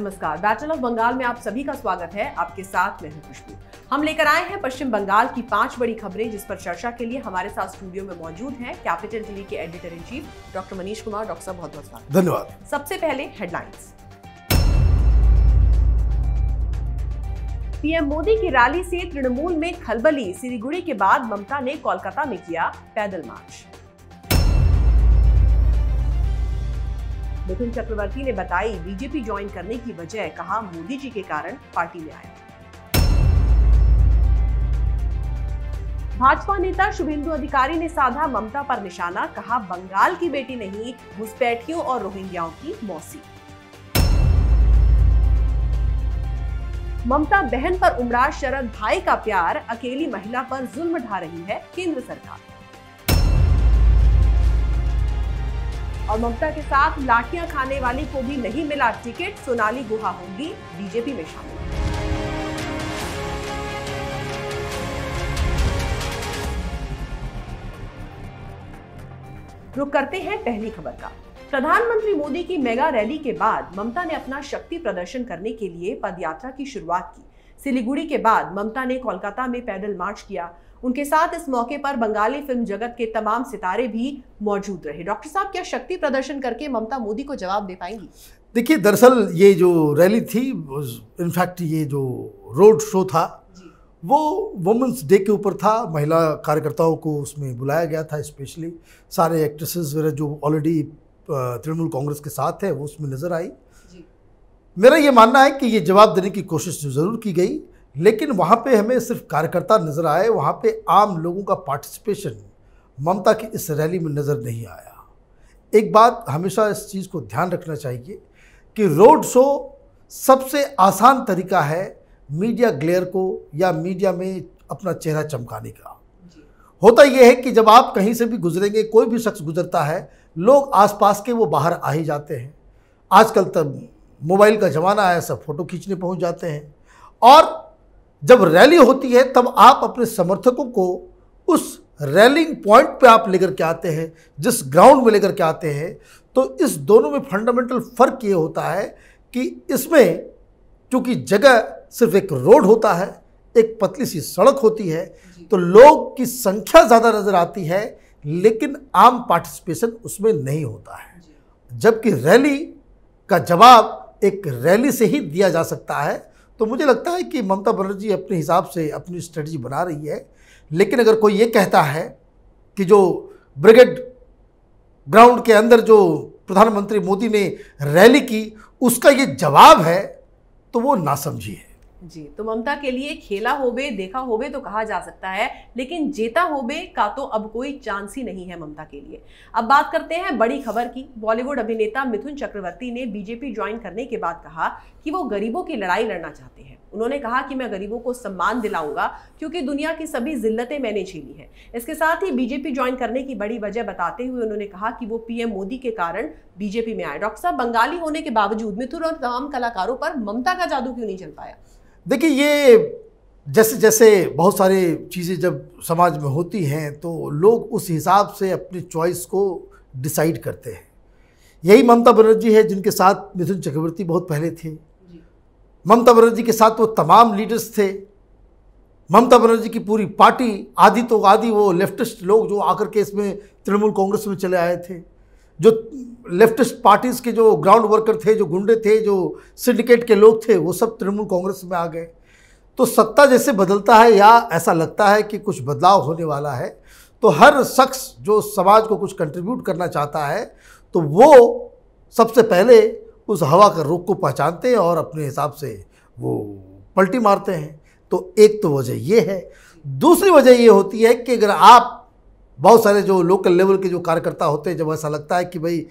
नमस्कार battle of Bengal में आप सभी का स्वागत है आपके साथ मैं हूं खुशबू हम लेकर आए हैं पश्चिम बंगाल की पांच बड़ी खबरें जिस पर चर्चा के लिए हमारे साथ स्टूडियो में मौजूद हैं कैपिटल टीवी के editor in chief doctor Manish Kumar doctor साहब बहुत बहुत स्वागत धन्यवाद सबसे पहले हेडलाइंस पीएम मोदी की रैली से तृणमूल में खलबली सिरीगुड़ी के बाद ममता ने कोलकाता में किया पैदल मार्च मिथुन चक्रवर्ती ने बताई बीजेपी ज्वाइन करने की वजह कहा मोदी जी के कारण पार्टी में आया भाजपा नेता शुभेंदु अधिकारी ने साधा ममता पर निशाना कहा बंगाल की बेटी नहीं घुसपैठियों और रोहिंग्याओं की मौसी ममता बहन पर उमड़ा शरद भाई का प्यार अकेली महिला पर जुल्म ढा रही है केंद्र सरकार और ममता के साथ लाठियां खाने वाली को भी नहीं मिला टिकट सोनाली गुहा होंगी बीजेपी में शामिल रुक करते हैं पहली खबर का प्रधानमंत्री मोदी की मेगा रैली के बाद ममता ने अपना शक्ति प्रदर्शन करने के लिए पदयात्रा की शुरुआत की सिलीगुड़ी के बाद ममता ने कोलकाता में पैदल मार्च किया उनके साथ इस मौके पर बंगाली फिल्म जगत के तमाम सितारे भी मौजूद रहे डॉक्टर साहब क्या शक्ति प्रदर्शन करके ममता मोदी को जवाब दे पाएंगी देखिए दरअसल ये जो रैली थी इनफैक्ट ये जो रोड शो था वो वुमेंस डे के ऊपर था महिला कार्यकर्ताओं को उसमें बुलाया गया था स्पेशली सारे एक्ट्रेसेस वगैरह जो ऑलरेडी तृणमूल कांग्रेस के साथ है वो उसमें नज़र आई मेरा ये मानना है कि ये जवाब देने की कोशिश तो ज़रूर की गई लेकिन वहाँ पे हमें सिर्फ कार्यकर्ता नज़र आए वहाँ पे आम लोगों का पार्टिसिपेशन ममता की इस रैली में नज़र नहीं आया एक बात हमेशा इस चीज़ को ध्यान रखना चाहिए कि रोड शो सबसे आसान तरीका है मीडिया ग्लेयर को या मीडिया में अपना चेहरा चमकाने का होता यह है कि जब आप कहीं से भी गुजरेंगे कोई भी शख्स गुजरता है लोग आसपास के वो बाहर आ ही जाते हैं आजकल तब मोबाइल का ज़माना आया सब फ़ोटो खींचने पहुंच जाते हैं और जब रैली होती है तब आप अपने समर्थकों को उस रैलिंग पॉइंट पे आप लेकर के आते हैं जिस ग्राउंड में लेकर के आते हैं तो इस दोनों में फंडामेंटल फ़र्क ये होता है कि इसमें क्योंकि जगह सिर्फ एक रोड होता है एक पतली सी सड़क होती है तो लोग की संख्या ज़्यादा नज़र आती है लेकिन आम पार्टिसिपेशन उसमें नहीं होता है जबकि रैली का जवाब एक रैली से ही दिया जा सकता है तो मुझे लगता है कि ममता बनर्जी अपने हिसाब से अपनी स्ट्रेटजी बना रही है लेकिन अगर कोई ये कहता है कि जो ब्रिगेड ग्राउंड के अंदर जो प्रधानमंत्री मोदी ने रैली की उसका ये जवाब है तो वो ना समझिए जी तो ममता के लिए खेला होबे देखा होबे तो कहा जा सकता है लेकिन जेता होबे का तो अब कोई चांस ही नहीं है ममता के लिए अब बात करते हैं बड़ी खबर की बॉलीवुड अभिनेता मिथुन चक्रवर्ती ने बीजेपी ज्वाइन करने के बाद कहा कि वो गरीबों की लड़ाई लड़ना चाहते हैं उन्होंने कहा कि मैं गरीबों को सम्मान दिलाऊंगा क्योंकि दुनिया की सभी जिल्लतें मैंने छीनी है इसके साथ ही बीजेपी ज्वाइन करने की बड़ी वजह बताते हुए उन्होंने कहा कि वो पीएम मोदी के कारण बीजेपी में आए डॉक्टर साहब बंगाली होने के बावजूद मिथुन और तमाम कलाकारों पर ममता का जादू क्यों नहीं चल पाया देखिए ये जैसे जैसे बहुत सारी चीज़ें जब समाज में होती हैं तो लोग उस हिसाब से अपनी चॉइस को डिसाइड करते हैं यही ममता बनर्जी है जिनके साथ मिथुन चक्रवर्ती बहुत पहले थे ममता बनर्जी के साथ वो तमाम लीडर्स थे ममता बनर्जी की पूरी पार्टी आधी तो आधी वो लेफ्टिस्ट लोग जो आकर के इसमें तृणमूल कांग्रेस में चले आए थे जो लेफ्टिस्ट पार्टीज़ के जो ग्राउंड वर्कर थे जो गुंडे थे जो सिंडिकेट के लोग थे वो सब तृणमूल कांग्रेस में आ गए तो सत्ता जैसे बदलता है या ऐसा लगता है कि कुछ बदलाव होने वाला है तो हर शख्स जो समाज को कुछ कंट्रीब्यूट करना चाहता है तो वो सबसे पहले उस हवा का रुख को पहचानते हैं और अपने हिसाब से वो पलटी मारते हैं तो एक तो वजह ये है दूसरी वजह ये होती है कि अगर आप बहुत सारे जो लोकल लेवल के जो कार्यकर्ता होते हैं जब ऐसा लगता है कि भाई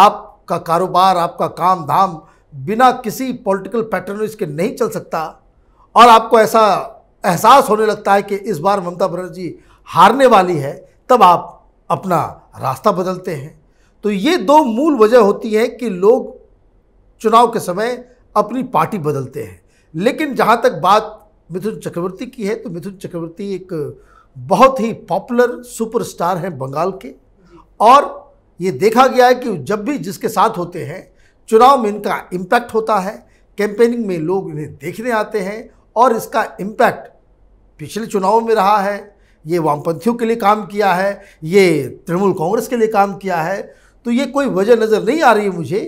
आपका कारोबार आपका काम धाम बिना किसी पॉलिटिकल पैटर्न इसके नहीं चल सकता और आपको ऐसा एहसास होने लगता है कि इस बार ममता बनर्जी हारने वाली है तब आप अपना रास्ता बदलते हैं तो ये दो मूल वजह होती है कि लोग चुनाव के समय अपनी पार्टी बदलते हैं लेकिन जहाँ तक बात मिथुन चक्रवर्ती की है तो मिथुन चक्रवर्ती एक बहुत ही पॉपुलर सुपरस्टार हैं बंगाल के और ये देखा गया है कि जब भी जिसके साथ होते हैं चुनाव में इनका इम्पैक्ट होता है कैंपेनिंग में लोग इन्हें देखने आते हैं और इसका इम्पैक्ट पिछले चुनाव में रहा है ये वामपंथियों के लिए काम किया है ये तृणमूल कांग्रेस के लिए काम किया है तो ये कोई वजह नज़र नहीं आ रही है मुझे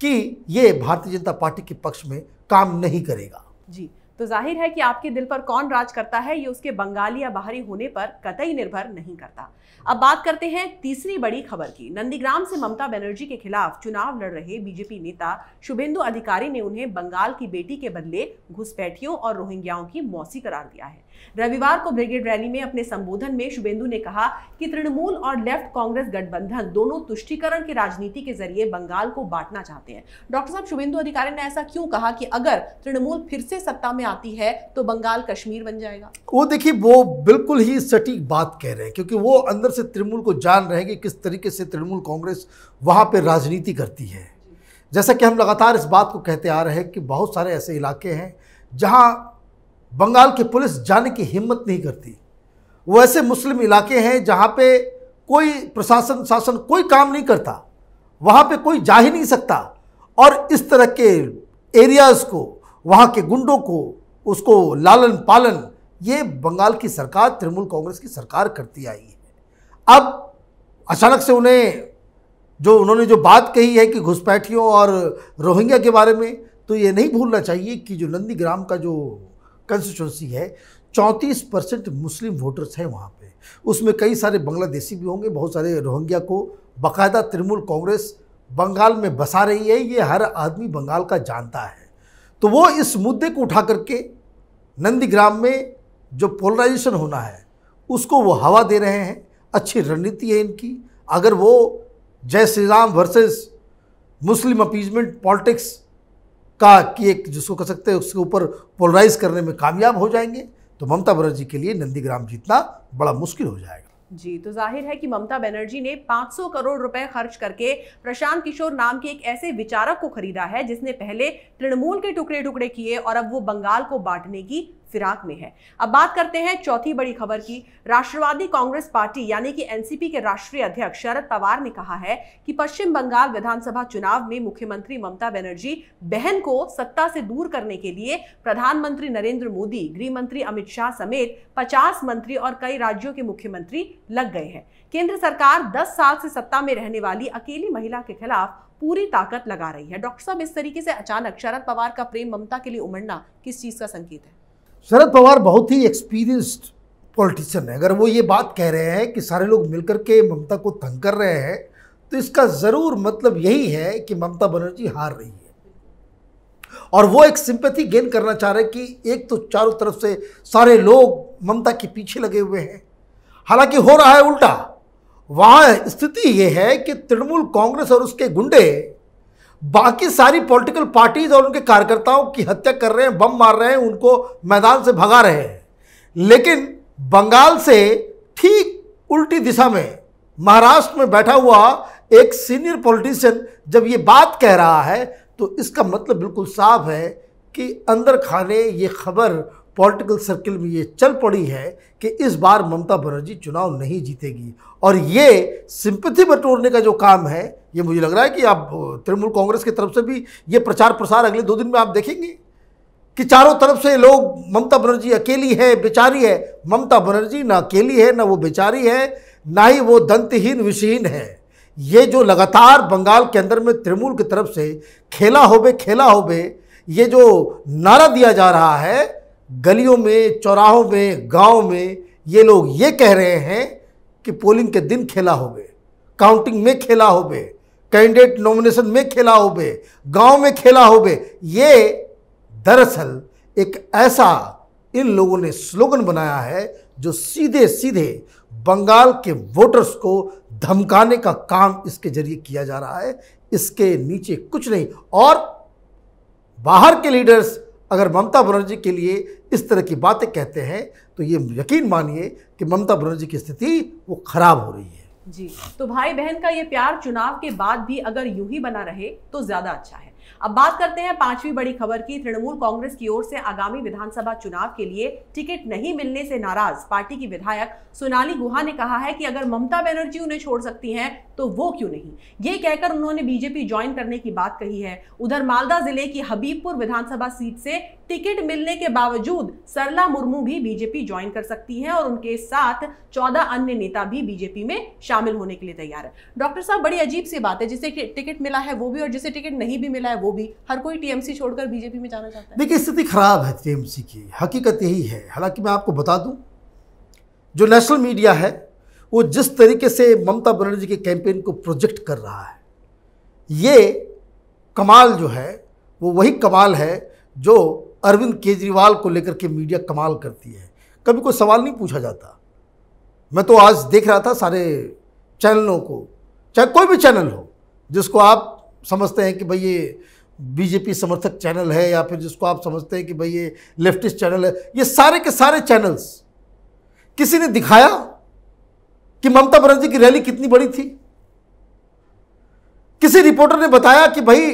कि ये भारतीय जनता पार्टी के पक्ष में काम नहीं करेगा जी तो जाहिर है कि आपके दिल पर कौन राज करता है ये उसके बंगाली या बाहरी होने पर कतई निर्भर नहीं करता अब बात करते हैं तीसरी बड़ी खबर की नंदीग्राम से ममता बनर्जी के खिलाफ चुनाव लड़ रहे बीजेपी नेता शुभेंदु अधिकारी ने उन्हें बंगाल की बेटी के बदले घुसपैठियों और रोहिंग्याओं की मौसी करार दिया है रविवार को ब्रिगेड रैली में अपने संबोधन में शुभेंदु ने कहा कि तृणमूल और लेफ्ट कांग्रेस गठबंधन दोनों तुष्टिकरण की राजनीति के जरिए बंगाल को बांटना चाहते हैं डॉक्टर साहब शुभेंदु अधिकारी ने ऐसा क्यों कहा कि अगर तृणमूल फिर से सत्ता में आती है तो बंगाल कश्मीर बन जाएगा वो देखिए वो बिल्कुल ही सटीक बात कह रहे हैं क्योंकि वो अंदर से तृणमूल को जान रहे हैं कि किस तरीके से तृणमूल कांग्रेस वहाँ पर राजनीति करती है जैसा कि हम लगातार इस बात को कहते आ रहे हैं कि बहुत सारे ऐसे इलाके हैं जहाँ बंगाल की पुलिस जाने की हिम्मत नहीं करती वो ऐसे मुस्लिम इलाके हैं जहाँ पे कोई प्रशासन शासन कोई काम नहीं करता वहाँ पे कोई जा ही नहीं सकता और इस तरह के एरियाज़ को वहाँ के गुंडों को उसको लालन पालन ये बंगाल की सरकार तृणमूल कांग्रेस की सरकार करती आई है अब अचानक से उन्हें जो उन्होंने जो बात कही है कि घुसपैठियों और रोहिंग्या के बारे में तो ये नहीं भूलना चाहिए कि जो नंदीग्राम का जो कंस्टिट्यूंसी है चौंतीस परसेंट मुस्लिम वोटर्स हैं वहाँ पे उसमें कई सारे बांग्लादेशी भी होंगे बहुत सारे रोहिंग्या को बाकायदा तृणमूल कांग्रेस बंगाल में बसा रही है ये हर आदमी बंगाल का जानता है तो वो इस मुद्दे को उठा करके नंदीग्राम में जो पोलराइजेशन होना है उसको वो हवा दे रहे हैं अच्छी रणनीति है इनकी अगर वो Jai Shri Ram versus Muslim appeasement politics का कि एक जिसको कह सकते हैं उसके ऊपर पोलराइज करने में कामयाब हो जाएंगे तो ममता बनर्जी के लिए नंदीग्राम जीतना बड़ा मुश्किल हो जाएगा जी तो जाहिर है कि ममता बनर्जी ने 500 करोड़ रुपए खर्च करके प्रशांत किशोर नाम के एक ऐसे विचारक को खरीदा है जिसने पहले तृणमूल के टुकड़े टुकड़े किए और अब वो बंगाल को बांटने की फिराक में है अब बात करते हैं चौथी बड़ी खबर की राष्ट्रवादी कांग्रेस पार्टी यानी कि एनसीपी के राष्ट्रीय अध्यक्ष शरद पवार ने कहा है कि पश्चिम बंगाल विधानसभा चुनाव में मुख्यमंत्री ममता बनर्जी बहन को सत्ता से दूर करने के लिए प्रधानमंत्री नरेंद्र मोदी गृह मंत्री अमित शाह समेत पचास मंत्री और कई राज्यों के मुख्यमंत्री लग गए हैं केंद्र सरकार 10 साल से सत्ता में रहने वाली अकेली महिला के खिलाफ पूरी ताकत लगा रही है डॉक्टर साहब इस तरीके से अचानक शरद पवार का प्रेम ममता के लिए उमड़ना किस चीज का संकेत है शरद पवार बहुत ही एक्सपीरियंस्ड पॉलिटिशियन है अगर वो ये बात कह रहे हैं कि सारे लोग मिलकर के ममता को तंग कर रहे हैं तो इसका ज़रूर मतलब यही है कि ममता बनर्जी हार रही है और वो एक सिंपथी गेन करना चाह रहे हैं कि एक तो चारों तरफ से सारे लोग ममता के पीछे लगे हुए हैं हालांकि हो रहा है उल्टा वहाँ स्थिति ये है कि तृणमूल कांग्रेस और उसके गुंडे बाकी सारी पॉलिटिकल पार्टीज और उनके कार्यकर्ताओं की हत्या कर रहे हैं बम मार रहे हैं उनको मैदान से भगा रहे हैं लेकिन बंगाल से ठीक उल्टी दिशा में महाराष्ट्र में बैठा हुआ एक सीनियर पॉलिटिशियन जब ये बात कह रहा है तो इसका मतलब बिल्कुल साफ है कि अंदर खाने ये खबर पॉलिटिकल सर्किल में ये चल पड़ी है कि इस बार ममता बनर्जी चुनाव नहीं जीतेगी और ये सिंपथी बटोरने का जो काम है ये मुझे लग रहा है कि आप तृणमूल कांग्रेस की तरफ से भी ये प्रचार प्रसार अगले दो दिन में आप देखेंगे कि चारों तरफ से लोग ममता बनर्जी अकेली है बेचारी है ममता बनर्जी ना अकेली है ना वो बेचारी है ना ही वो दंतहीन विषहीन है ये जो लगातार बंगाल के अंदर में तृणमूल की तरफ से खेला होबे खेला होबे ये जो नारा दिया जा रहा है गलियों में चौराहों में गांव में ये लोग ये कह रहे हैं कि पोलिंग के दिन खेला हो गए काउंटिंग में खेला हो गए कैंडिडेट नॉमिनेशन में खेला हो गए गाँव में खेला हो गए ये दरअसल एक ऐसा इन लोगों ने स्लोगन बनाया है जो सीधे सीधे बंगाल के वोटर्स को धमकाने का काम इसके जरिए किया जा रहा है इसके नीचे कुछ नहीं और बाहर के लीडर्स अगर ममता बनर्जी के लिए इस तरह की बातें कहते हैं तो ये यकीन मानिए कि ममता बनर्जी की स्थिति वो खराब हो रही है जी तो भाई बहन का ये प्यार चुनाव के बाद भी अगर यूं ही बना रहे तो ज्यादा अच्छा है अब बात करते हैं पांचवी बड़ी खबर की तृणमूल कांग्रेस की ओर से आगामी विधानसभा चुनाव के लिए टिकट नहीं मिलने से नाराज पार्टी की विधायक सोनाली गुहा ने कहा है कि अगर ममता बनर्जी उन्हें छोड़ सकती हैं तो वो क्यों नहीं ये कहकर उन्होंने बीजेपी ज्वाइन करने की बात कही है उधर मालदा जिले की हबीबपुर विधानसभा सीट से टिकट मिलने के बावजूद सरला मुर्मू भी बीजेपी ज्वाइन कर सकती हैं और उनके साथ चौदह अन्य नेता भी बीजेपी में शामिल होने के लिए तैयार है डॉक्टर साहब बड़ी अजीब सी बात है जिसे टिकट मिला है वो भी और जिसे टिकट नहीं भी मिला है वो भी हर कोई टीएमसी छोड़कर बीजेपी में जाना चाहता है देखिए स्थिति खराब है टीएमसी की हकीकत यही है हालांकि मैं आपको बता दूं जो नेशनल मीडिया है वो जिस तरीके से ममता बनर्जी के कैंपेन को प्रोजेक्ट कर रहा है ये कमाल जो है वो वही कमाल है जो अरविंद केजरीवाल को लेकर के मीडिया कमाल करती है कभी कोई सवाल नहीं पूछा जाता मैं तो आज देख रहा था सारे चैनलों को चाहे कोई भी चैनल हो जिसको आप समझते हैं कि भाई ये बीजेपी समर्थक चैनल है या फिर जिसको आप समझते हैं कि भाई ये लेफ्टिस्ट चैनल है ये सारे के सारे चैनल्स किसी ने दिखाया कि ममता बनर्जी की रैली कितनी बड़ी थी किसी रिपोर्टर ने बताया कि भाई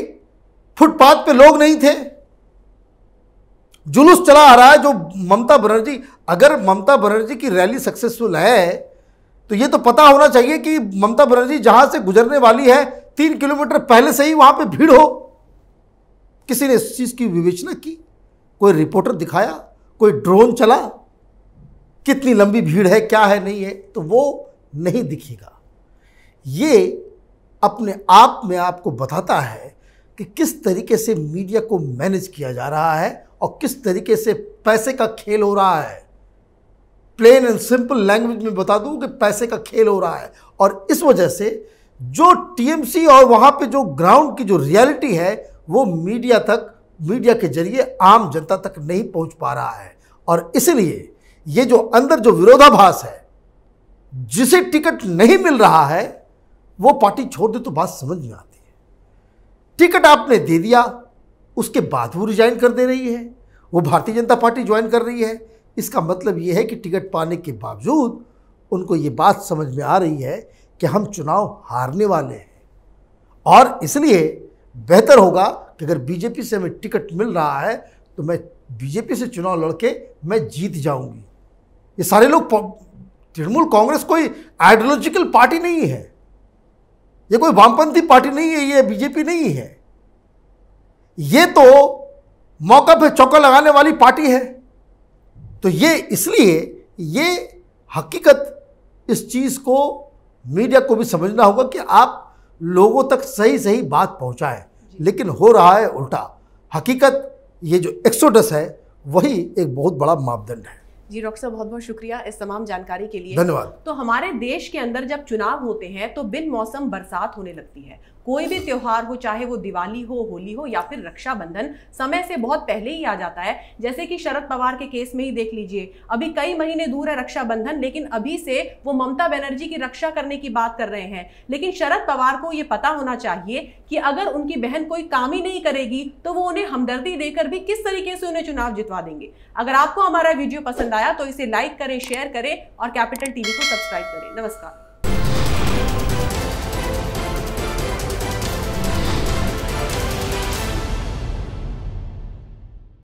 फुटपाथ पे लोग नहीं थे जुलूस चला आ रहा है जो ममता बनर्जी अगर ममता बनर्जी की रैली सक्सेसफुल है तो ये तो पता होना चाहिए कि ममता बनर्जी जहां से गुजरने वाली है तीन किलोमीटर पहले से ही वहां पे भीड़ हो किसी ने इस चीज की विवेचना की कोई रिपोर्टर दिखाया कोई ड्रोन चला कितनी लंबी भीड़ है क्या है नहीं है तो वो नहीं दिखेगा ये अपने आप में आपको बताता है कि किस तरीके से मीडिया को मैनेज किया जा रहा है और किस तरीके से पैसे का खेल हो रहा है प्लेन एंड सिंपल लैंग्वेज में बता दूं कि पैसे का खेल हो रहा है और इस वजह से जो टीएमसी और वहाँ पे जो ग्राउंड की जो रियलिटी है वो मीडिया तक मीडिया के जरिए आम जनता तक नहीं पहुँच पा रहा है और इसलिए ये जो अंदर जो विरोधाभास है जिसे टिकट नहीं मिल रहा है वो पार्टी छोड़ दे तो बात समझ में आती है टिकट आपने दे दिया उसके बाद वो रिजाइन कर दे रही है वो भारतीय जनता पार्टी ज्वाइन कर रही है इसका मतलब ये है कि टिकट पाने के बावजूद उनको ये बात समझ में आ रही है कि हम चुनाव हारने वाले हैं और इसलिए बेहतर होगा कि अगर बीजेपी से हमें टिकट मिल रहा है तो मैं बीजेपी से चुनाव लड़के मैं जीत जाऊंगी ये सारे लोग तृणमूल कांग्रेस कोई आइडियोलॉजिकल पार्टी नहीं है ये कोई वामपंथी पार्टी नहीं है ये बीजेपी नहीं है ये तो मौका पे चौका लगाने वाली पार्टी है तो ये इसलिए ये हकीकत इस चीज़ को मीडिया को भी समझना होगा कि आप लोगों तक सही सही बात पहुंचाएं लेकिन हो रहा है उल्टा हकीकत ये जो एक्सोडस है वही एक बहुत बड़ा मापदंड है जी डॉक्टर साहब बहुत बहुत शुक्रिया इस तमाम जानकारी के लिए धन्यवाद तो हमारे देश के अंदर जब चुनाव होते हैं तो बिन मौसम बरसात होने लगती है कोई भी त्यौहार हो चाहे वो दिवाली हो होली हो या फिर रक्षाबंधन समय से बहुत पहले ही आ जाता है जैसे कि शरद पवार के केस में ही देख लीजिए अभी कई महीने दूर है रक्षाबंधन लेकिन अभी से वो ममता बनर्जी की रक्षा करने की बात कर रहे हैं लेकिन शरद पवार को ये पता होना चाहिए कि अगर उनकी बहन कोई काम ही नहीं करेगी तो वो उन्हें हमदर्दी देकर भी किस तरीके से उन्हें चुनाव जितवा देंगे अगर आपको हमारा वीडियो पसंद आया तो इसे लाइक करें शेयर करें और कैपिटल टीवी को सब्सक्राइब करें नमस्कार